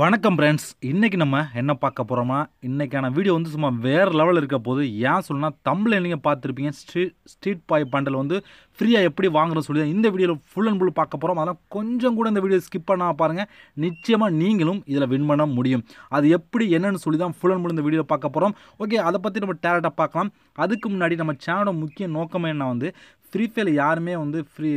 வணக்கம் ஃப்ரெண்ட்ஸ் இன்றைக்கி நம்ம என்ன பார்க்க போகிறோம்னா இன்றைக்கான வீடியோ வந்து சும்மா வேறு லெவலில் இருக்க போது ஏன் சொல்லணும்னா தமிழ் நீங்கள் பார்த்துருப்பீங்க ஸ்ட்ரீட் ஸ்ட்ரீட் பாய் பண்டல் வந்து ஃப்ரீயாக எப்படி வாங்குறோம் சொல்லி இந்த வீடியோவில் ஃபுல் அண்ட் ஃபுல் பார்க்க போகிறோம் அதெல்லாம் கொஞ்சம் கூட இந்த வீடியோ ஸ்கிப் பண்ணால் பாருங்கள் நிச்சயமாக நீங்களும் இதில் வின் பண்ண முடியும் அது எப்படி என்னென்னு சொல்லி தான் ஃபுல் அண்ட் ஃபுல் இந்த வீடியோ பார்க்க போகிறோம் ஓகே அதை பற்றி நம்ம டேரெக்டாக பார்க்கலாம் அதுக்கு முன்னாடி நம்ம சேனலோட முக்கிய நோக்கமே என்ன வந்து ஃப்ரீ ஃபயர் யாருமே வந்து ஃப்ரீ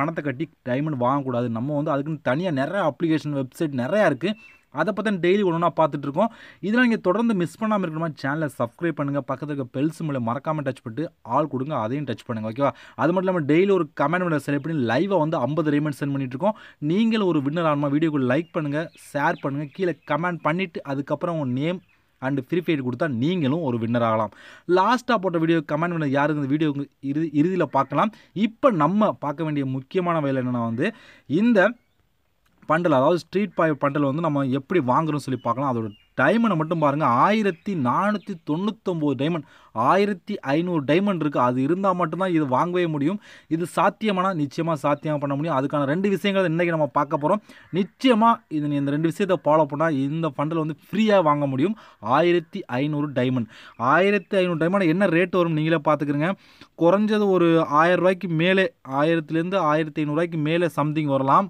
பணத்தை கட்டி டைமண்ட் வாங்கக்கூடாது நம்ம வந்து அதுக்குன்னு தனியாக நிறையா அப்ளிகேஷன் வெப்சைட் நிறையா இருக்குது அதை பற்றி டெய்லி ஒன்று ஒன்றா பார்த்துட்டு இருக்கோம் இதெல்லாம் நீங்கள் தொடர்ந்து மிஸ் பண்ணாமல் இருக்கிற மாதிரி சேனலை சப்ஸ்கிரைப் பண்ணுங்கள் பக்கத்தில் இருக்க பெல்ஸ் மூலம் மறக்காமல் டச் பண்ணிட்டு ஆள் கொடுங்க அதையும் டச் பண்ணுங்கள் ஓகேவா அது மட்டும் இல்லாமல் டெய்லி ஒரு கமெண்ட் மேலே செலக்ட் பண்ணி லைவாக வந்து ஐம்பது ரேமெண்ட் சென்ட் பண்ணிட்டு இருக்கோம் நீங்கள் ஒரு வின்னர் ஆனால் வீடியோக்கு லைக் பண்ணுங்கள் ஷேர் பண்ணுங்கள் கீழே கமெண்ட் பண்ணிவிட்டு அதுக்கப்புறம் உங்கள் நேம் அண்டு ஃப்ரீ ஃபயர் கொடுத்தா நீங்களும் ஒரு வின்னர் ஆகலாம் லாஸ்ட்டாக போட்ட வீடியோ கமெண்ட் பண்ண யாருக்கு இந்த வீடியோ இறுதி இறுதியில் பார்க்கலாம் இப்போ நம்ம பார்க்க வேண்டிய முக்கியமான வேலை என்னென்னா வந்து இந்த பண்டல் அதாவது ஸ்ட்ரீட் பாய் பண்டல் வந்து நம்ம எப்படி வாங்குறோம்னு சொல்லி பார்க்கலாம் அதோட டைமண்டை மட்டும் பாருங்கள் ஆயிரத்தி நானூற்றி தொண்ணூற்றொம்போது டைமண்ட் ஆயிரத்தி ஐநூறு டைமண்ட் இருக்குது அது இருந்தால் மட்டும்தான் இது வாங்கவே முடியும் இது சாத்தியமானால் நிச்சயமாக சாத்தியமாக பண்ண முடியும் அதுக்கான ரெண்டு விஷயங்கள் இன்றைக்கி நம்ம பார்க்க போகிறோம் நிச்சயமாக இது இந்த ரெண்டு விஷயத்தை ஃபாலோ பண்ணால் இந்த ஃபண்டில் வந்து ஃப்ரீயாக வாங்க முடியும் ஆயிரத்தி ஐநூறு டைமண்ட் ஆயிரத்தி ஐநூறு டைமண்ட் என்ன ரேட் வரும் நீங்களே பார்த்துக்கிறங்க குறைஞ்சது ஒரு ஆயிரம் ரூபாய்க்கு மேலே ஆயிரத்துலேருந்து ஆயிரத்தி ஐநூறுரூவாய்க்கு மேலே சம்திங் வரலாம்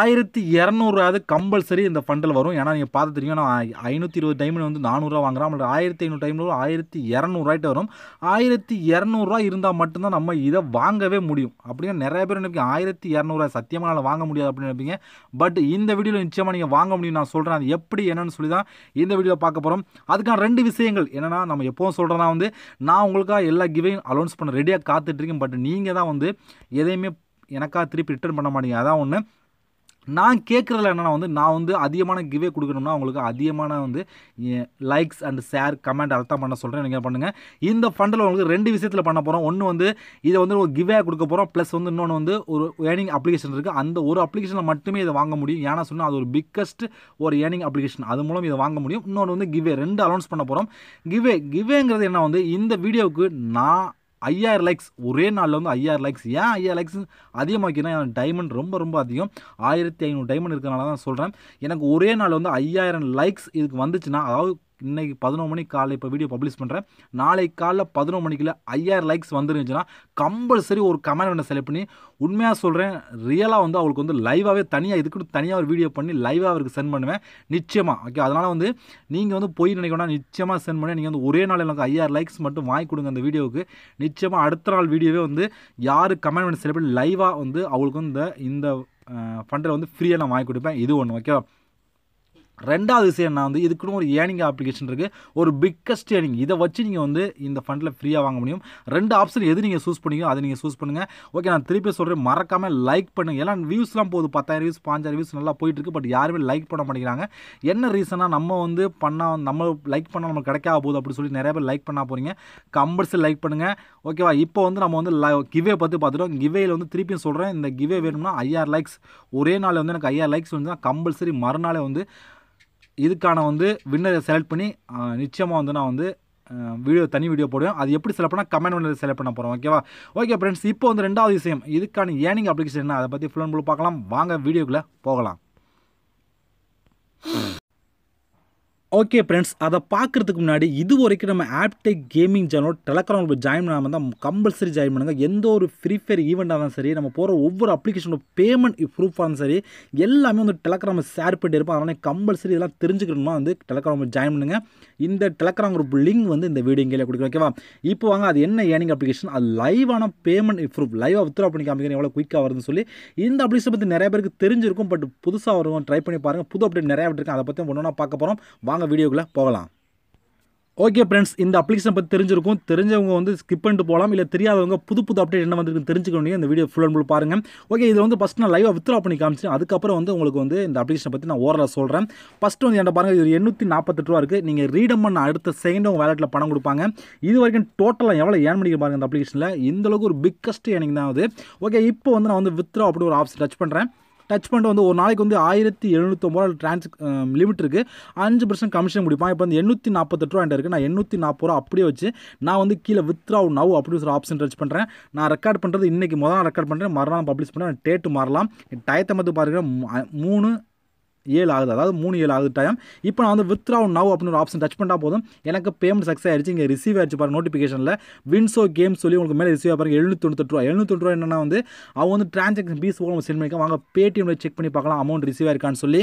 ஆயிரத்தி இரநூறுவாது கம்பல்சரி இந்த ஃபண்டில் வரும் ஏன்னா நீங்கள் பார்த்து தெரியும் நான் ஐநூற்றி இருபது டைமண்ட் வந்து நானூறுரூவா வாங்குறோம் நம்மளோட ஆயிரத்தி ஐநூறு டைமில் ஆயிரத்தி இரநூறுவாய்ட்டு வரும் ஆயிரத்தி இரநூறுவா இருந்தால் மட்டும்தான் நம்ம இதை வாங்கவே முடியும் அப்படின்னா நிறைய பேர் நினைப்பீங்க ஆயிரத்தி இரநூறுவா சத்தியமாக நான் வாங்க முடியாது அப்படின்னு நினைப்பீங்க பட் இந்த வீடியோவில் நிச்சயமாக நீங்கள் வாங்க முடியும் நான் சொல்கிறேன் அது எப்படி என்னன்னு சொல்லி தான் இந்த வீடியோவில் பார்க்க போகிறோம் அதுக்கான ரெண்டு விஷயங்கள் என்னென்னா நம்ம எப்போவும் சொல்கிறேன்னா வந்து நான் உங்களுக்காக எல்லா கிவையும் அலௌன்ஸ் பண்ண ரெடியாக காத்துட்ருக்கேன் பட் நீங்கள் தான் வந்து எதையுமே எனக்காக திருப்பி ரிட்டர்ன் பண்ண மாட்டீங்க அதான் ஒன்று நான் கேட்குறதுல என்னென்னா வந்து நான் வந்து அதிகமான கிவே கொடுக்கணும்னா உங்களுக்கு அதிகமான வந்து லைக்ஸ் அண்ட் ஷேர் கமெண்ட் அதை தான் பண்ண சொல்கிறேன் நீங்கள் பண்ணுங்கள் இந்த ஃபண்டில் உங்களுக்கு ரெண்டு விஷயத்தில் பண்ண போகிறோம் ஒன்று வந்து இதை வந்து ஒரு கிவே கொடுக்க போகிறோம் ப்ளஸ் வந்து இன்னொன்று வந்து ஒரு ஏர்னிங் அப்ளிகேஷன் இருக்குது அந்த ஒரு அப்ளிகேஷனில் மட்டுமே இதை வாங்க முடியும் ஏன்னா சொன்னால் அது ஒரு பிக்கஸ்ட் ஒரு ஏர்னிங் அப்ளிகேஷன் அது மூலம் இதை வாங்க முடியும் இன்னொன்று வந்து கிவே ரெண்டு அனௌன்ஸ் பண்ண போகிறோம் கிவே கிவேங்கிறது என்ன வந்து இந்த வீடியோவுக்கு நான் ஐயாயிரம் லைக்ஸ் ஒரே நாளில் வந்து ஐயாயிரம் லைக்ஸ் ஏன் ஐயாயிரம் லைக்ஸ் அதிகமாக்கினா டைமண்ட் ரொம்ப ரொம்ப அதிகம் ஆயிரத்தி ஐநூறு டைமண்ட் இருக்கிறனால தான் சொல்கிறேன் எனக்கு ஒரே நாள் வந்து ஐயாயிரம் லைக்ஸ் இதுக்கு வந்துச்சுன்னா அதாவது இன்றைக்கி பதினோரு மணிக்கு காலையில் இப்போ வீடியோ பப்ளிஷ் பண்ணுறேன் நாளை காலைல பதினோரு மணிக்குள்ள ஐயாயிரம் லைக்ஸ் வந்துருந்துச்சுன்னா கம்பல்சரி ஒரு கமெண்ட் ஒன்று செலக்ட் பண்ணி உண்மையாக சொல்கிறேன் ரியலாக வந்து அவளுக்கு வந்து லைவாகவே தனியாக இதுக்குன்னு தனியாக ஒரு வீடியோ பண்ணி லைவாக அவருக்கு சென்ட் பண்ணுவேன் நிச்சயமாக ஓகே அதனால் வந்து நீங்கள் வந்து போய் நினைக்கணும் நிச்சயமாக சென்ட் பண்ணி நீங்கள் வந்து ஒரே நாளில் எனக்கு ஐயாயிரம் லைக்ஸ் மட்டும் வாங்கி கொடுங்க அந்த வீடியோவுக்கு நிச்சயமாக அடுத்த நாள் வீடியோவே வந்து யார் கமெண்ட் பண்ணி லைவாக வந்து அவளுக்கு இந்த இந்த ஃபண்டில் வந்து ஃப்ரீயாக நான் வாங்கி கொடுப்பேன் இது ஒன்று ஓகேவா ரெண்டாவது விஷயம் நான் வந்து இதுக்குன்னு ஒரு ஏர்னிங் அப்ளிகேஷன் இருக்குது ஒரு பிக்கஸ்ட் ஏர்னிங் இதை வச்சு நீங்கள் வந்து இந்த ஃபண்டில் ஃப்ரீயாக வாங்க முடியும் ரெண்டு ஆப்ஷன் எது நீங்கள் சூஸ் பண்ணிக்கோ அதை நீங்கள் சூஸ் பண்ணுங்கள் ஓகே நான் திருப்பி சொல்கிறேன் மறக்காமல் லைக் பண்ணுங்கள் ஏன்னா வியூஸ்லாம் போகுது பத்தாயிரம் வியூஸ் பாஞ்சாயிரம் வியூஸ் நல்லா போயிட்டுருக்கு பட் யாருமே லைக் பண்ண மாட்டேங்கிறாங்க என்ன ரீசனாக நம்ம வந்து பண்ணால் நம்ம லைக் பண்ணால் நமக்கு கிடைக்காத போகுது அப்படின்னு சொல்லி நிறைய பேர் லைக் பண்ணால் போகிறீங்க கம்பல்சரி லைக் பண்ணுங்கள் ஓகேவா இப்போ வந்து நம்ம வந்து கிவே பற்றி பார்த்துட்டோம் கிவேயில் வந்து திருப்பியும் சொல்கிறேன் இந்த கிவே வேணும்னா ஐஆர் லைக்ஸ் ஒரே நாள் வந்து எனக்கு ஐஆர் லைக்ஸ் வந்து கம்பல்சரி மறுநாளே வந்து இதுக்கான வந்து வின்னரை செலக்ட் பண்ணி நிச்சயமாக வந்து நான் வந்து வீடியோ தனி வீடியோ போடுவேன் அது எப்படி செலக்ட் பண்ணால் கமெண்ட் பண்ணி செலக்ட் பண்ண போகிறோம் ஓகேவா ஓகே ஃப்ரெண்ட்ஸ் இப்போ வந்து ரெண்டாவது விஷயம் இதுக்கான ஏனிங் அப்ளிகேஷன் என்ன அதை பற்றி ஃபுல் அண்ட் ஃபுல் பார்க்கலாம் வாங்க வீடியோக்குள்ளே போகலாம் ஓகே ஃப்ரெண்ட்ஸ் அதை பார்க்குறதுக்கு முன்னாடி இது வரைக்கும் நம்ம Aptech gaming channel Telegram join பண்ணாமல் தான் கம்பல்சரி ஜாயின் பண்ணுங்கள் எந்த ஒரு ஃப்ரீ ஃபயர் ஈவெண்ட்டாக இருந்தாலும் சரி நம்ம போகிற ஒவ்வொரு அப்ளிகேஷனோட பேமெண்ட் ப்ரூஃபாக இருந்தாலும் சரி எல்லாமே வந்து டெலகிராம் ஷேர் பண்ணிட்டு இருப்போம் அதனால் கம்பல்சரி இதெல்லாம் தெரிஞ்சுக்கணுமா வந்து டெலகிராம் ஜாயின் பண்ணுங்கள் இந்த டெலகிராம் குரூப் லிங்க் வந்து இந்த வீடியோ கீழே கொடுக்குறோம் ஓகேவா இப்போ வாங்க அது என்ன ஏர்னிங் அப்ளிகேஷன் அது லைவான பேமெண்ட் ப்ரூஃப் லைவாக வித்ரா பண்ணி காமிக்கிறேன் எவ்வளோ குயிக்காக வருதுன்னு சொல்லி இந்த அப்ளிகேஷன் பற்றி நிறைய பேருக்கு தெரிஞ்சிருக்கும் பட் புதுசாக வரும் ட்ரை பண்ணி பாருங்கள் புது அப்டேட் நிறையா இருக்குது அதை பற்றி ஒன்றா பார்க்க போகிறோம் வாங்க வாங்க வீடியோக்குள்ளே போகலாம் ஓகே ஃப்ரெண்ட்ஸ் இந்த அப்ளிகேஷன் பற்றி தெரிஞ்சிருக்கும் தெரிஞ்சவங்க வந்து ஸ்கிப் பண்ணிட்டு போகலாம் இல்லை தெரியாதவங்க புது புது அப்டேட் என்ன வந்துருக்குன்னு தெரிஞ்சுக்கணும் இந்த வீடியோ ஃபுல் அண்ட் ஃபுல் பாருங்கள் ஓகே இது வந்து ஃபஸ்ட் நான் லைவாக வித்ரா பண்ணி காமிச்சேன் அதுக்கப்புறம் வந்து உங்களுக்கு வந்து இந்த அப்ளிகேஷன் பற்றி நான் ஓரளவு சொல்கிறேன் ஃபஸ்ட்டு வந்து என்ன பாருங்கள் இது எண்ணூற்றி நாற்பத்தெட்டு ரூபா இருக்குது நீங்கள் ரீடம் பண்ண அடுத்த செகண்ட் உங்கள் வேலட்டில் பணம் கொடுப்பாங்க இது வரைக்கும் டோட்டலாக எவ்வளோ ஏன் பண்ணி பாருங்கள் இந்த அப்ளிகேஷனில் இந்தளவுக்கு ஒரு பிக்கஸ்ட் எனக்கு தான் அது ஓகே இப்போ வந்து நான் வந்து வித்ரா அப்படி ஒரு ஆப்ஷன் டச் பண்ணுறேன் டச் பண்ணிட்டு வந்து ஒரு நாளைக்கு வந்து ஆயிரத்தி எழுநூற்றம்பது ரூபா ட்ரான்ஸ் லிமிட் um, இருக்குது அஞ்சு பர்சன்ட் கமிஷன் முடிப்பான் இப்போ வந்து எண்ணூற்றி நாற்பத்தெட்டு ரூபா இருக்குது நான் எண்ணூற்றி நாற்பது ரூபா அப்படியே வச்சு நான் வந்து கீழே வித்ராவ் நவ் அப்படின்னு ஒரு ஆப்ஷன் டச் பண்ணுறேன் நான் ரெக்கார்ட் பண்ணுறது இன்றைக்கி முதல் ரெக்கார்ட் பண்ணுறேன் மறுநாள் பப்ளிஷ் பண்ணுறேன் டேட்டு மாறலாம் டயத்தை மட்டும் பாருங்கள் மூணு ஏழு ஆகுது அதாவது மூணு ஏழு ஆகுது டைம் இப்போ நான் வந்து வித்ரா நவ் அப்படின்னு ஒரு ஆப்ஷன் டச் பண்ணால் போதும் எனக்கு பேமெண்ட் சக்ஸஸ் ஆயிடுச்சு இங்கே ரிசீவ் ஆயிடுச்சு பாருங்க நோட்டிஃபிகேஷனில் வின்சோ கேம் சொல்லி உங்களுக்கு மேலே ரிசீவ் பாருங்க எழுநூத்தொண்ணூத்தெட்டு ரூபா எழுநூத்தி ரூபா என்னன்னா வந்து அவங்க வந்து டிரான்சாக்ஷன் பீஸ் கூட சென்ட் பண்ணிக்கலாம் வாங்க பேடிஎம்ல செக் பண்ணி பார்க்கலாம் அமௌண்ட் ரிசீவ் ஆயிருக்கான்னு சொல்லி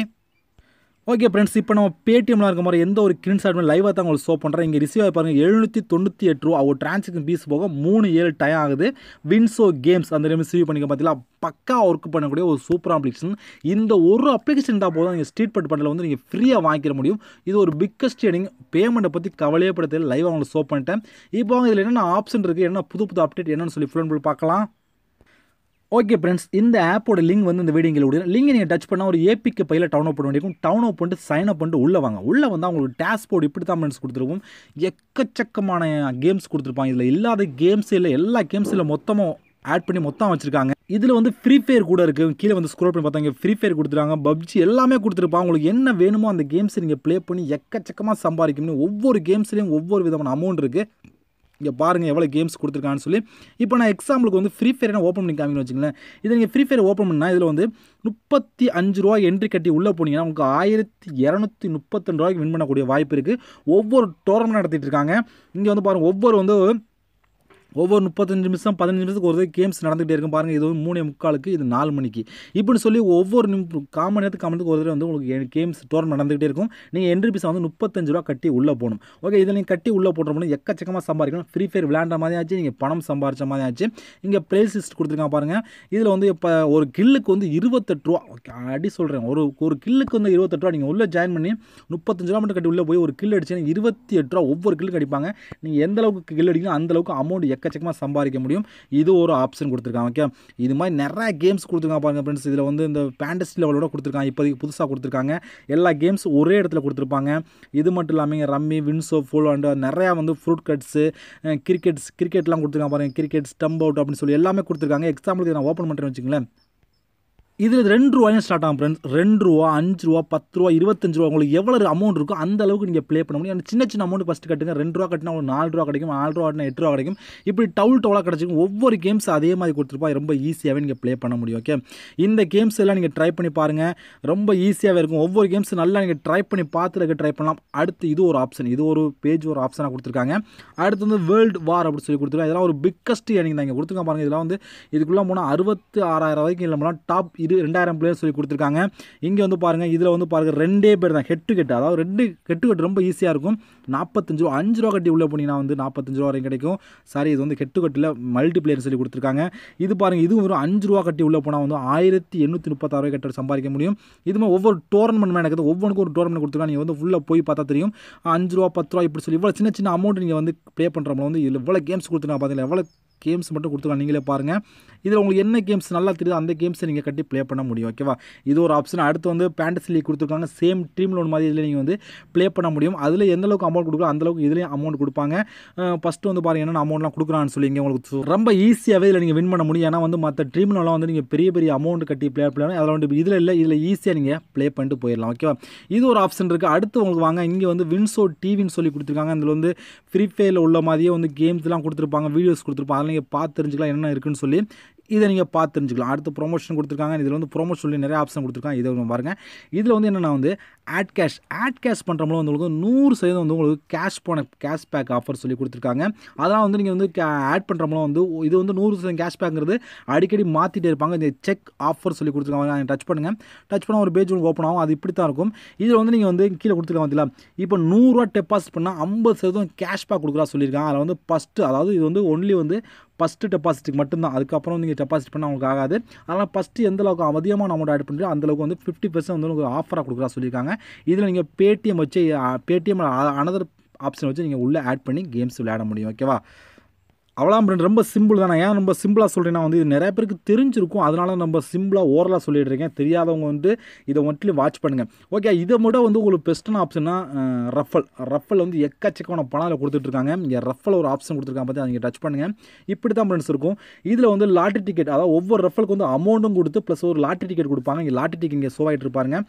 ஓகே ஃப்ரெண்ட்ஸ் இப்போ நம்ம பேடிஎம்லாம் இருக்க மாதிரி எந்த ஒரு கிரீன் சாட்மே லைவாக தான் உங்களுக்கு ஷோ பண்ணுறேன் இங்கே ரிசீவ் ஆகி பாருங்கள் எழுநூற்றி தொண்ணூற்றி எட்டு ரூபா அவர் ட்ரான்ஸ்க்கு பீஸ் போக மூணு ஏழு டைம் ஆகுது வின்சோ கேம்ஸ் அந்த மாதிரி ரிசீவ் பண்ணிக்க பார்த்தீங்களா பக்கா ஒர்க் பண்ணக்கூடிய ஒரு சூப்பர் அப்ளிகேஷன் இந்த ஒரு அப்ளிகேஷன் தான் போதும் நீங்கள் ஸ்ட்ரீட் பட் பண்ணல வந்து நீங்கள் ஃப்ரீயாக வாங்கிக்கிற முடியும் இது ஒரு பிக்கஸ்ட் ட்ரேடிங் பேமெண்ட்டை பற்றி கவலையே படுத்தல லைவாக உங்களுக்கு ஷோ பண்ணிட்டேன் இப்போ இதில் என்னென்ன ஆப்ஷன் இருக்குது என்ன புது புது அப்டேட் என்னென்னு சொல்லி ஃபுல் அண்ட் ஃபுல் பார்க்கலாம் ஓகே ஃப்ரெண்ட்ஸ் இந்த ஆப்போட லிங்க் வந்து இந்த வீடியோ உடைய லிங்க் நீங்கள் டச் பண்ணால் ஒரு ஏபிக்கு பையில் டவுன் அப் பண்ண வேண்டியிருக்கும் டவுன் அப் பண்ணிட்டு சைன் அப் பண்ணிட்டு உள்ளே வாங்க உள்ளே வந்து அவங்களுக்கு போர்டு இப்படி தான் ஃப்ரெண்ட்ஸ் கொடுத்துருக்கும் எக்கச்சக்கமான கேம்ஸ் கொடுத்துருப்பாங்க இதில் இல்லாத கேம்ஸ் இல்லை எல்லா கேம்ஸில் மொத்தமாக ஆட் பண்ணி மொத்தம் வச்சுருக்காங்க இதில் வந்து ஃப்ரீ ஃபயர் கூட இருக்குது கீழே வந்து ஸ்க்ரோல் பண்ணி பார்த்தாங்க ஃப்ரீ ஃபயர் கொடுத்துருக்காங்க பப்ஜி எல்லாமே கொடுத்துருப்பாங்க உங்களுக்கு என்ன வேணுமோ அந்த கேம்ஸ் நீங்கள் ப்ளே பண்ணி எக்கச்சக்கமாக சம்பாதிக்கணும்னு ஒவ்வொரு கேம்ஸ்லேயும் ஒவ்வொரு விதமான அமௌண்ட் இருக்குது இங்கே பாருங்கள் எவ்வளோ கேம்ஸ் கொடுத்துருக்கான்னு சொல்லி இப்போ நான் எக்ஸாம்பிளுக்கு வந்து ஃப்ரீ ஃபயர் ஓப்பன் பண்ணி காமிக்கணும் வச்சுங்களேன் இதை நீங்கள் ஃப்ரீ ஃபயர் ஓப்பன் பண்ணால் இதில் வந்து முப்பத்தி அஞ்சு ரூபா என்ட்ரி கட்டி உள்ளே போனீங்கன்னா உங்களுக்கு ஆயிரத்தி இரநூத்தி முப்பத்தஞ்சு ரூபாய்க்கு வின் பண்ணக்கூடிய வாய்ப்பு இருக்குது ஒவ்வொரு டோர்னமெண்ட் நடத்திட்டு இருக்காங்க இங்கே வந்து பாருங்கள் ஒவ்வொரு வந்து ஒவ்வொரு முப்பத்தஞ்சு நிமிஷம் பதினஞ்சு நிமிஷத்துக்கு ஒரு கேம்ஸ் நடந்துகிட்டே இருக்கும் பாருங்கள் இது வந்து மூணு முக்காலுக்கு இது நாலு மணிக்கு இப்படின்னு சொல்லி ஒவ்வொரு காமன் நேரத்துக்கு காமனுக்கு ஒரு தடவை வந்து உங்களுக்கு கேம்ஸ் டோர்னமெண்ட் நடந்துகிட்டே இருக்கும் நீங்கள் என்ட்ரி பீஸை வந்து முப்பத்தஞ்சு ரூபா கட்டி உள்ளே போகணும் ஓகே இதில் நீங்கள் கட்டி உள்ளே போட்டோம் எக்கச்சக்கமாக சம்பாதிக்கணும் ஃப்ரீ ஃபயர் விளையாண்ட மாதிரி ஆச்சு நீங்கள் பணம் சம்பாரிச்ச மாதிரி ஆச்சு இங்கே ப்ரைஸ் லிஸ்ட் கொடுத்துருக்காங்க பாருங்கள் இதில் வந்து இப்போ ஒரு கில்லுக்கு வந்து இருபத்தெட்டு ரூபா அடி சொல்கிறேன் ஒரு ஒரு கில்லுக்கு வந்து இருபத்தெட்டு ரூபா நீங்கள் உள்ளே ஜாயின் பண்ணி முப்பத்தஞ்சு ரூபா மட்டும் கட்டி உள்ளே போய் ஒரு கில் அடிச்சு இருபத்தி எட்டு ரூபா ஒவ்வொரு கில்லுக்கு அடிப்பாங்க நீங்கள் எந்த அளவுக்கு கில் அடிக்கணும் அந்தளவுக்கு அமௌண்ட் எக்கச்சக்கமாக சம்பாதிக்க முடியும் இது ஒரு ஆப்ஷன் கொடுத்துருக்காங்க ஓகே இது மாதிரி நிறைய கேம்ஸ் கொடுத்துருக்காங்க பாருங்கள் ஃப்ரெண்ட்ஸ் இதில் வந்து இந்த பேண்டஸ்ட் லெவலோட கொடுத்துருக்காங்க இப்போதைக்கு புதுசாக கொடுத்துருக்காங்க எல்லா கேம்ஸ் ஒரே இடத்துல கொடுத்துருப்பாங்க இது மட்டும் இல்லாமல் ரம்மி வின்ஸோ ஃபுல் அண்ட் நிறையா வந்து ஃப்ரூட் கட்ஸு கிரிக்கெட்ஸ் கிரிக்கெட்லாம் கொடுத்துருக்காங்க பாருங்கள் கிரிக்கெட் ஸ்டம்ப் அவுட் அப்படின்னு சொல்லி எல்லாமே கொடுத்துருக்காங்க எக்ஸாம்பிளுக்கு நான் ஓப்பன் பண்ணுறேன் வச்சுங்களேன் இதில் ரெண்டு ரூபாயும் ஸ்டார்ட் ஆகும் ஃப்ரெண்ட்ஸ் ரெண்டு ரூபா அஞ்சு ரூபா பத்து ரூபா இருபத்தஞ்சு ரூபா உங்களுக்கு எவ்வளோ அமௌண்ட் இருக்கோ அந்த அளவுக்கு நீங்கள் ப்ளே பண்ண முடியும் சின்ன சின்ன அமௌண்ட் ஃபஸ்ட்டு கட்டுங்க ரெண்டு ரூபா கட்டினா உங்களுக்கு நாலு ரூபா கிடைக்கும் ஆறு ரூபா கட்டினா எட்டு ரூபா கிடைக்கும் இப்படி டவுல் டவுலாக கிடச்சிக்கும் ஒவ்வொரு கேம்ஸ் அதே மாதிரி கொடுத்துருப்பா ரொம்ப ஈஸியாகவே நீங்கள் ப்ளே பண்ண முடியும் ஓகே இந்த கேம்ஸ் எல்லாம் நீங்கள் ட்ரை பண்ணி பாருங்கள் ரொம்ப ஈஸியாகவே இருக்கும் ஒவ்வொரு கேம்ஸ் நல்லா நீங்கள் ட்ரை பண்ணி பார்த்துருக்க ட்ரை பண்ணலாம் அடுத்து இது ஒரு ஆப்ஷன் இது ஒரு பேஜ் ஒரு ஆப்ஷனாக கொடுத்துருக்காங்க அடுத்து வந்து வேர்ல்டு வார் அப்படின்னு சொல்லி கொடுத்துருக்காங்க இதெல்லாம் ஒரு பிக்கஸ்ட் எனக்கு நீங்கள் கொடுத்துருக்க பாருங்கள் இதெல்லாம் வந்து இதுக்குள்ளே போனால் அறுபத்து ஆறாயிரம் வரைக்கும் இல்லை டாப் இரு ரெண்டாயிரம் பிளேயர் சொல்லி கொடுத்துருக்காங்க இங்கே வந்து பாருங்கள் இதில் வந்து பாருங்கள் ரெண்டே பேர் தான் ஹெட்டு கெட்டு அதாவது ரெண்டு கெட்டு கட்டு ரொம்ப ஈஸியாக இருக்கும் நாற்பத்தஞ்சு ரூபா அஞ்சு ரூபா கட்டி உள்ளே போனீங்கன்னா வந்து நாற்பத்தஞ்சு ரூபா வரைக்கும் கிடைக்கும் சாரி இது வந்து ஹெட்டு கட்டில் மல்டி பிளேயர் சொல்லி கொடுத்துருக்காங்க இது பாருங்கள் இதுவும் வெறும் அஞ்சு ரூபா கட்டி உள்ளே போனால் வந்து ஆயிரத்தி எண்ணூற்றி முப்பத்தாறு ரூபாய் கட்ட சம்பாதிக்க முடியும் மாதிரி ஒவ்வொரு டோர்னமெண்ட் நடக்குது ஒவ்வொன்றுக்கும் ஒரு டோர்னமெண்ட் கொடுத்துருக்காங்க நீங்கள் வந்து ஃபுல்லாக போய் பார்த்தா தெரியும் அஞ்சு ரூபா பத்து ரூபா இப்படி சொல்லி இவ்வளோ சின்ன சின்ன அமௌண்ட் நீங்கள் வந்து ப்ளே பண்ணுறவங்க வந்து இவ்வளோ கேம்ஸ் கொடுத்துருக்காங்க பார்த்தீங்களா எவ்வளோ கேம்ஸ் மட்டும் கொடுத்துருக்காங்க நீங்களே பாருங்கள் இதில் உங்களுக்கு என்ன கேம்ஸ் நல்லா தெரியுதோ அந்த கேம்ஸை நீங்கள் கட்டி ப்ளே பண்ண முடியும் ஓகேவா இது ஒரு ஆப்ஷன் அடுத்து வந்து பேண்டஸ் லீக் கொடுத்துருக்காங்க சேம் டீம் லோன் மாதிரி இதில் நீங்கள் வந்து ப்ளே பண்ண முடியும் அதில் எந்த அளவுக்கு அமௌண்ட் கொடுக்குறோம் அந்தளவுக்கு இதுலேயும் அமௌண்ட் கொடுப்பாங்க ஃபஸ்ட்டு வந்து பாருங்கள் என்னென்ன அமௌண்ட்லாம் கொடுக்குறான்னு சொல்லி இங்கே உங்களுக்கு ரொம்ப ஈஸியாகவே இதில் நீங்கள் வின் பண்ண முடியும் ஏன்னா வந்து மற்ற டீம் லோன்லாம் வந்து நீங்கள் பெரிய பெரிய அமௌண்ட் கட்டி ப்ளே பண்ணலாம் அதில் வந்து இதில் இல்லை இதில் ஈஸியாக நீங்கள் ப்ளே பண்ணிட்டு போயிடலாம் ஓகேவா இது ஒரு ஆப்ஷன் இருக்குது அடுத்து உங்களுக்கு வாங்க இங்கே வந்து வின்சோ டிவின்னு சொல்லி கொடுத்துருக்காங்க அதில் வந்து ஃப்ரீ ஃபயரில் உள்ள மாதிரியே வந்து கேம்ஸ்லாம் கொடுத்துருப்பாங்க வீடியோஸ் கொடுத்துருப்பாங்க நீங்கள் பார்த்து தெரிஞ்சுக்கலாம் என்ன இருக்குன்னு சொல்லி இதை நீங்கள் பார்த்து தெரிஞ்சுக்கலாம் அடுத்து ப்ரொமோஷன் கொடுத்துருக்காங்க இதில் வந்து ப்ரொமோஷன் சொல்லி நிறைய ஆப்ஷன் கொடுத்துருக்காங்க இதை பாருங்கள் இதில் வந்து என்னென்னா வந்து ஆட் கேஷ் ஆட் கேஷ் பண்ணுறவங்களும் வந்து உங்களுக்கு நூறு சதவீதம் வந்து உங்களுக்கு கேஷ் போன கேஷ் பேக் ஆஃபர் சொல்லி கொடுத்துருக்காங்க அதெல்லாம் வந்து நீங்கள் வந்து ஆட் பண்ணுறவங்களும் வந்து இது வந்து நூறு சதவீதம் கேஷ் பேக்ங்கிறது அடிக்கடி மாற்றிட்டே இருப்பாங்க இந்த செக் ஆஃபர் சொல்லி கொடுத்துருக்காங்க நீங்கள் டச் பண்ணுங்கள் டச் பண்ணால் ஒரு பேஜ் ஒன்று ஓப்பன் ஆகும் அது இப்படி தான் இருக்கும் இதில் வந்து நீங்கள் வந்து கீழே கொடுத்துருக்காங்க பார்த்தீங்களா இப்போ நூறுரூவா டெபாசிட் பண்ணால் ஐம்பது சதவீதம் கேஷ் பேக் கொடுக்குறா சொல்லியிருக்காங்க அதில் வந்து ஃபஸ்ட்டு அதாவது இது வந்து ஒன்லி வந்து ஃபஸ்ட்டு டெபாசிட்டுக்கு மட்டும்தான் அதுக்கப்புறம் நீங்கள் டெபாசிட் பண்ண அவங்களுக்கு ஆகாது அதனால் ஃபஸ்ட்டு எந்த அளவுக்கு அதிகமான அமௌண்ட் ஆட் பண்ணுறீங்க அந்தளவுக்கு வந்து ஃபிஃப்டி பர்சன்ட் வந்து உங்களுக்கு ஆஃபராக கொடுக்குறா சொல்லியிருக்காங்க இதில் நீங்கள் பேடிஎம் வச்சு பேடிஎம் அனதர் ஆப்ஷன் வச்சு நீங்கள் உள்ளே ஆட் பண்ணி கேம்ஸ் விளையாட முடியும் ஓகேவா அவ்வளோ ஃப்ரெண்ட் ரொம்ப சிம்பிள் தானே ஏன் ரொம்ப சிம்பிளாக சொல்கிறேன்னா வந்து இது நிறைய பேருக்கு தெரிஞ்சிருக்கும் அதனால நம்ம சிம்பிளாக ஓரலாக சொல்லிட்டு இருக்கேன் தெரியாதவங்க வந்து இதை ஒன்றிலையும் வாட்ச் பண்ணுங்கள் ஓகே இதை மட்டும் வந்து உங்களுக்கு பெஸ்ட்டான ஆப்ஷன்னா ரஃபல் ரஃபல் வந்து எக்கச்சக்கமான பணம் அதில் கொடுத்துட்ருக்காங்க இங்கே ரஃபல் ஒரு ஆப்ஷன் கொடுத்துருக்காங்க பார்த்து அதை டச் பண்ணுங்கள் இப்படி தான் ஃப்ரெண்ட்ஸ் இருக்கும் இதில் வந்து லாட்ரி டிக்கெட் அதாவது ஒவ்வொரு ரஃபலுக்கு வந்து அமௌண்ட்டும் கொடுத்து ப்ளஸ் ஒரு லாட்ரி டிக்கெட் கொடுப்பாங்க இங்கே லாட்ரி டிக்கெட் இங்கே ஷோ ஆகிட்டு இருப்பாருங்க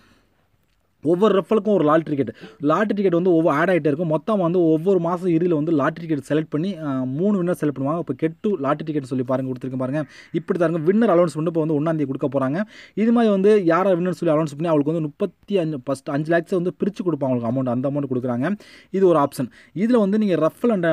ஒவ்வொரு ரெஃபலுக்கும் ஒரு லாட்ரி டிக்கெட் லாட்ரி டிக்கெட் வந்து ஒவ்வொரு ஆட் ஆகிட்டே இருக்கும் மொத்தம் வந்து ஒவ்வொரு மாதம் இறுதியில் வந்து லாட்ரி டிக்கெட் செலக்ட் பண்ணி மூணு வின்னர் செலக்ட் பண்ணுவாங்க இப்போ கெட்டு லாட்ரி டிக்கெட் சொல்லி பாருங்கள் கொடுத்துருக்கு பாருங்கள் இப்படி தாருங்க வின்னர் அலௌன்ஸ் பண்ணி இப்போ வந்து ஒன்றாந்தி கொடுக்க போகிறாங்க இது மாதிரி வந்து யாரை வின்னர் சொல்லி அலௌன்ஸ் பண்ணி அவளுக்கு வந்து முப்பத்தி அஞ்சு ஃபஸ்ட் அஞ்சு லேக்ஸை வந்து பிரித்து கொடுப்பாங்க அவங்களுக்கு அமௌண்ட் அந்த அமௌண்ட் கொடுக்குறாங்க இது ஒரு ஆப்ஷன் இதில் வந்து நீங்கள் ரஃபல் அண்ட்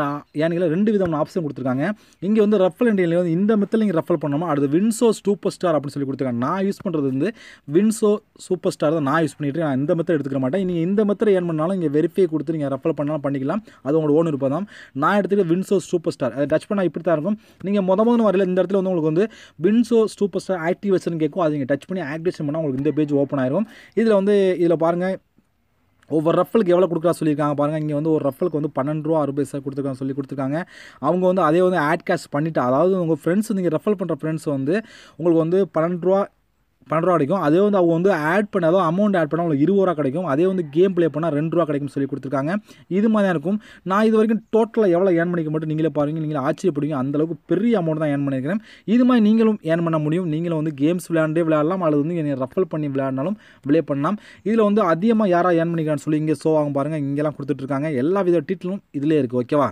ஏனிகளை ரெண்டு விதமான ஆப்ஷன் கொடுத்துருக்காங்க இங்கே வந்து ரஃபல் அண்ட் வந்து இந்த மெத்தில் நீங்கள் ரஃபல் பண்ணணுமா அடுத்து வின்சோ சூப்பர் ஸ்டார் அப்படின்னு சொல்லி கொடுத்துருக்காங்க நான் யூஸ் பண்ணுறது வந்து வின்சோ சூப்பர் ஸ்டார் தான் நான் யூஸ் பண்ணிட்டு நான் இந்த மெத்தட் எடுத்துக்க மாட்டேன் நீங்கள் இந்த மெத்தட் ஏன் பண்ணாலும் இங்கே வெரிஃபை கொடுத்து நீங்கள் ரெஃபர் பண்ணாலும் பண்ணிக்கலாம் அது உங்களோட ஓன் விருப்பம் தான் நான் எடுத்துகிட்டு வின்சோ சூப்பர் ஸ்டார் அதை டச் பண்ணால் இப்படி தான் இருக்கும் நீங்கள் மொதல் முதல் வரையில் இந்த இடத்துல வந்து உங்களுக்கு வந்து வின்சோ சூப்பர் ஸ்டார் ஆக்டிவேஷன் கேட்கும் அதை நீங்கள் டச் பண்ணி ஆக்டிவேஷன் பண்ணால் உங்களுக்கு இந்த பேஜ் ஓப்பன் ஆயிரும் இதில் வந்து இதில் பாருங்கள் ஒவ்வொரு ரஃபலுக்கு எவ்வளோ கொடுக்குறா சொல்லியிருக்காங்க பாருங்கள் இங்கே வந்து ஒரு ரஃபலுக்கு வந்து பன்னெண்டு ரூபா அறுபது சார் கொடுத்துருக்காங்க சொல்லி கொடுத்துருக்காங்க அவங்க வந்து அதே வந்து ஆட் கேஷ் பண்ணிவிட்டு அதாவது உங்கள் ஃப்ரெண்ட்ஸ் நீங்கள் ரஃபல் பண்ணுற ஃப்ரெண்ட்ஸ் வந்து உங்களுக்கு வந்து பன்னெண்டு ரூபா பண்ணுறா கிடைக்கும் அதே வந்து அவங்க வந்து ஆட் பண்ண அதாவது அமௌண்ட் ஆட் பண்ணால் அவங்களுக்கு இருபது ரூபா கிடைக்கும் அதே வந்து கேம் ப்ளே பண்ணால் ரெண்டு ரூபா கிடைக்கும் சொல்லி கொடுத்துருக்காங்க இது மாதிரி இருக்கும் நான் இது வரைக்கும் டோட்டலாக எவ்வளோ ஏர்ன் பண்ணிக்க மட்டும் நீங்களே பாருங்கள் நீங்களே ஆச்சரியப்படுவீங்க அந்தளவுக்கு பெரிய அமௌண்ட் தான் ஏர்ன் பண்ணியிருக்கிறேன் இது மாதிரி நீங்களும் ஏர்ன் பண்ண முடியும் நீங்களும் வந்து கேம்ஸ் விளையாண்டே விளையாடலாம் அல்லது வந்து என்னை ரஃபல் பண்ணி விளையாடினாலும் விளே பண்ணலாம் இதில் வந்து அதிகமாக யாராக ஏர்ன் பண்ணிக்கிறான்னு சொல்லி இங்கே ஷோ ஆகும் பாருங்கள் இங்கெல்லாம் கொடுத்துட்ருக்காங்க எல்லா வித டீட்டெயிலும் இதிலே இருக்குது ஓகேவா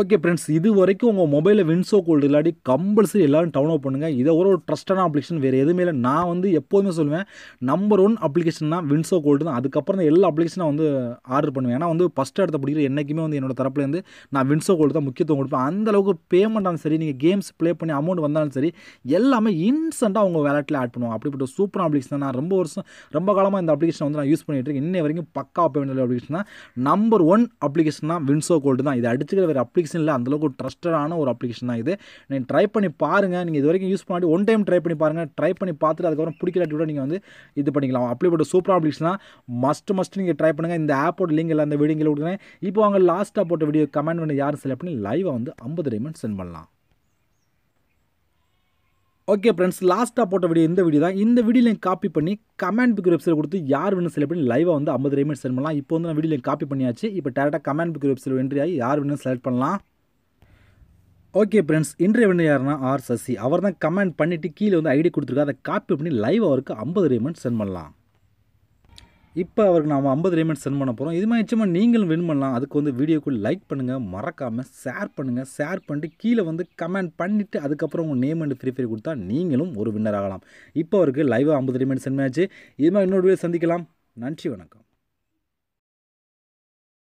ஓகே ஃப்ரெண்ட்ஸ் இது வரைக்கும் உங்கள் மொபைலில் வின்சோ கோல்டு இல்லாடி கம்பல்சரி எல்லோரும் டவுன்லோட் பண்ணுங்கள் இதை ஒரு ட்ரஸ்டான அப்ளிகேஷன் வேறு எதுவுமே இல்லை நான் வந்து எப்போதுமே சொல்லுவேன் நம்பர் ஒன் அப்ளிகேஷன் தான் வின்சோ கோல்டு தான் அதுக்கப்புறம் தான் எல்லா அப்ளிகேஷனும் வந்து ஆர்டர் பண்ணுவேன் ஏன்னா வந்து ஃபஸ்ட்டு இடத்த பிடிக்கிற என்றைக்குமே வந்து என்னோட தரப்புலேருந்து நான் வின்சோ கோல்டு தான் முக்கியத்துவம் கொடுப்பேன் அந்தளவுக்கு ஆனால் சரி நீங்கள் கேம்ஸ் ப்ளே பண்ணி அமௌண்ட் வந்தாலும் சரி எல்லாமே இன்ஸ்டண்ட்டாக உங்கள் வேலட்டில் ஆட் பண்ணுவோம் அப்படிப்பட்ட சூப்பர் அப்ளிகேஷன் நான் ரொம்ப வருஷம் ரொம்ப காலமாக இந்த அப்ளிகேஷன் வந்து நான் யூஸ் பண்ணிகிட்டு இருக்கேன் இன்னை வரைக்கும் பக்கா பேமெண்ட் அப்ளிகேஷன் தான் நம்பர் ஒன் அப்ளிகேஷன் தான் வின்சோ கோல்டு தான் இதை அடிச்சுக்கிற வேறு அப்ளிகேஷன் அப்ளிகேஷன் இல்லை அந்தளவுக்கு ஒரு ட்ரஸ்டடான ஒரு அப்ளிகேஷன் தான் இது நீங்கள் ட்ரை பண்ணி பாருங்கள் நீங்கள் இது வரைக்கும் யூஸ் பண்ணி ஒன் டைம் ட்ரை பண்ணி பாருங்கள் ட்ரை பண்ணி பார்த்துட்டு அதுக்கப்புறம் பிடிக்கலாட்டி கூட நீங்கள் வந்து இது பண்ணிக்கலாம் அப்படிப்பட்ட சூப்பர் அப்ளிகேஷன் தான் மஸ்ட் மஸ்ட் நீங்கள் ட்ரை பண்ணுங்கள் இந்த ஆப்போட லிங்க் இல்லை அந்த வீடியோங்களை கொடுக்குறேன் இப்போ அவங்க லாஸ்ட்டாக போட்ட வீடியோ கமெண்ட் பண்ணி யாரும் செலக்ட் பண்ணி லைவாக வந்து ஐம்பது ரீமெண்ட் சென்ட் பண்ணலாம் ஓகே ஃப்ரெண்ட்ஸ் லாஸ்ட்டாக போட்ட வீடியோ இந்த வீடியோ தான் இந்த வீடியோலையும் காப்பி பண்ணி கமெண்ட் புக் வெப்சைட் கொடுத்து யார் வேணும் செலக்ட் பண்ணி லைவாக வந்து ஐம்பது ரேமெண்ட் செலக்ட் பண்ணலாம் இப்போ வந்து நான் வீடியோ காப்பி பண்ணியாச்சு இப்போ டேரெக்டாக கமெண்ட் புக் வெப்சைட் என்ட்ரி ஆகி யார் வேணும் செலக்ட் பண்ணலாம் ஓகே ஃப்ரெண்ட்ஸ் இன்றைய வேணும் யாருன்னா ஆர் சசி அவர் தான் கமெண்ட் பண்ணிவிட்டு கீழே வந்து ஐடி கொடுத்துருக்கா அதை காப்பி பண்ணி லைவ் அவருக்கு ஐம்பது ரேமெண்ட் சென்ட் பண்ணலாம் இப்போ அவருக்கு நம்ம ஐம்பது ரேமெண்ட் சென்ட் பண்ண போகிறோம் இது மாதிரி நிச்சயமாக நீங்களும் வின் பண்ணலாம் அதுக்கு வந்து வீடியோக்கு லைக் பண்ணுங்கள் மறக்காமல் ஷேர் பண்ணுங்கள் ஷேர் பண்ணிட்டு கீழே வந்து கமெண்ட் பண்ணிவிட்டு அதுக்கப்புறம் உங்கள் நேம் அண்ட் ஃப்ரீ ஃபயர் கொடுத்தா நீங்களும் ஒரு வின்னர் ஆகலாம் இப்போ அவருக்கு லைவாக ஐம்பது ரேமெண்ட் சென்ட் ஆச்சு இது மாதிரி இன்னொரு வீடியோ சந்திக்கலாம் நன்றி வணக்கம்